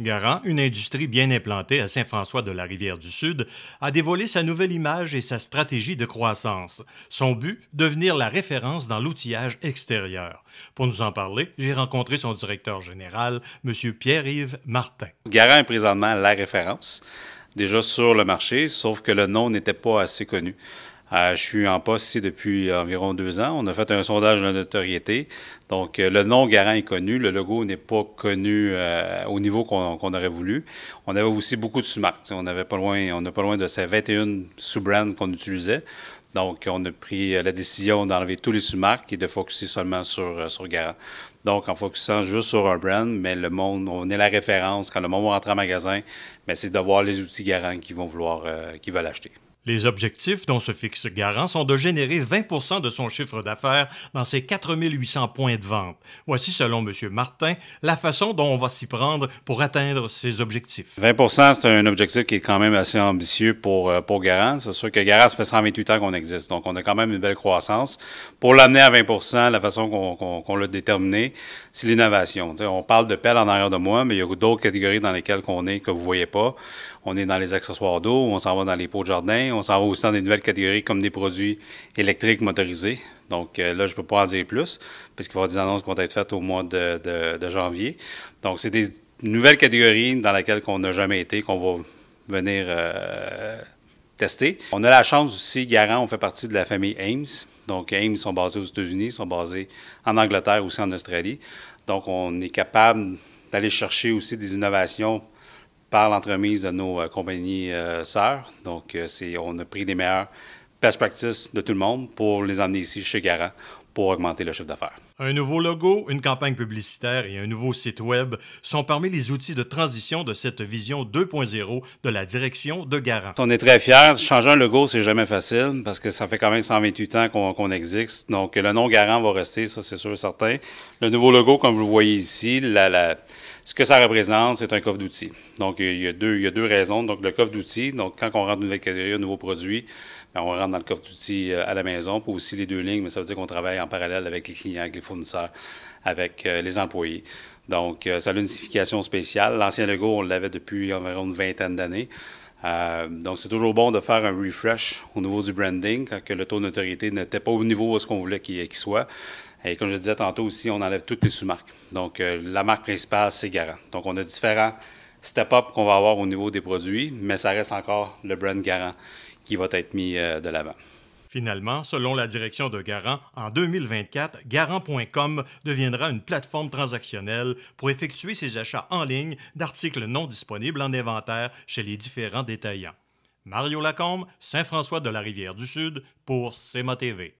Garant, une industrie bien implantée à Saint-François-de-la-Rivière-du-Sud, a dévoilé sa nouvelle image et sa stratégie de croissance. Son but, devenir la référence dans l'outillage extérieur. Pour nous en parler, j'ai rencontré son directeur général, M. Pierre-Yves Martin. Garant est présentement la référence, déjà sur le marché, sauf que le nom n'était pas assez connu. Euh, je suis en poste ici depuis environ deux ans. On a fait un sondage de notoriété. Donc, euh, le nom Garant est connu. Le logo n'est pas connu euh, au niveau qu'on aurait voulu. On avait aussi beaucoup de sous-marques. On n'avait pas loin, on n'a pas loin de ces 21 sous-brands qu'on utilisait. Donc, on a pris la décision d'enlever tous les sous-marques et de focuser seulement sur, sur Garant. Donc, en focusant juste sur un brand, mais le monde, on est la référence. Quand le monde rentre en magasin, ben, c'est d'avoir les outils Garant qui vont vouloir, qui veulent acheter. Les objectifs dont se fixe Garant sont de générer 20 de son chiffre d'affaires dans ses 4800 points de vente. Voici, selon M. Martin, la façon dont on va s'y prendre pour atteindre ces objectifs. 20 c'est un objectif qui est quand même assez ambitieux pour, euh, pour Garant. C'est sûr que Garant, ça fait 128 ans qu'on existe, donc on a quand même une belle croissance. Pour l'amener à 20 la façon qu'on l'a déterminé, c'est l'innovation. On parle de pelle en arrière de moi, mais il y a d'autres catégories dans lesquelles on est que vous voyez pas. On est dans les accessoires d'eau, on s'en va dans les pots de jardin, on s'en va aussi dans des nouvelles catégories comme des produits électriques motorisés. Donc euh, là, je ne peux pas en dire plus, parce qu'il va y avoir des annonces qui vont être faites au mois de, janvier. Donc, c'est des nouvelles catégories dans lesquelles on n'a jamais été, qu'on va venir euh, tester. On a la chance aussi, Garant, on fait partie de la famille Ames. Donc, Ames sont basés aux États-Unis, sont basés en Angleterre, aussi en Australie. Donc, on est capable d'aller chercher aussi des innovations par l'entremise de nos euh, compagnies euh, sœurs. Donc, euh, on a pris les meilleures best practices de tout le monde pour les emmener ici chez Garant pour augmenter le chiffre d'affaires. Un nouveau logo, une campagne publicitaire et un nouveau site web sont parmi les outils de transition de cette vision 2.0 de la direction de Garant. On est très fiers. Changer un logo, c'est jamais facile parce que ça fait quand même 128 ans qu'on existe. Donc, le nom Garant va rester, ça c'est sûr et certain. Le nouveau logo, comme vous le voyez ici, la, la ce que ça représente, c'est un coffre d'outils. Donc, il y, a deux, il y a deux raisons. Donc, le coffre d'outils, donc quand on rentre dans une un nouveau produit, ben, on rentre dans le coffre d'outils euh, à la maison, pour aussi les deux lignes, mais ça veut dire qu'on travaille en parallèle avec les clients, avec les fournisseurs, avec euh, les employés. Donc, euh, ça a une signification spéciale. L'ancien logo, on l'avait depuis environ une vingtaine d'années. Euh, donc, c'est toujours bon de faire un refresh au niveau du branding que le taux de notoriété n'était pas au niveau de ce qu'on voulait qu'il soit. Et comme je disais tantôt aussi, on enlève toutes les sous-marques. Donc, euh, la marque principale, c'est Garant. Donc, on a différents step-up qu'on va avoir au niveau des produits, mais ça reste encore le brand Garant qui va être mis euh, de l'avant. Finalement, selon la direction de Garant, en 2024, garant.com deviendra une plateforme transactionnelle pour effectuer ses achats en ligne d'articles non disponibles en inventaire chez les différents détaillants. Mario Lacombe, Saint-François de la Rivière du Sud pour CMA TV.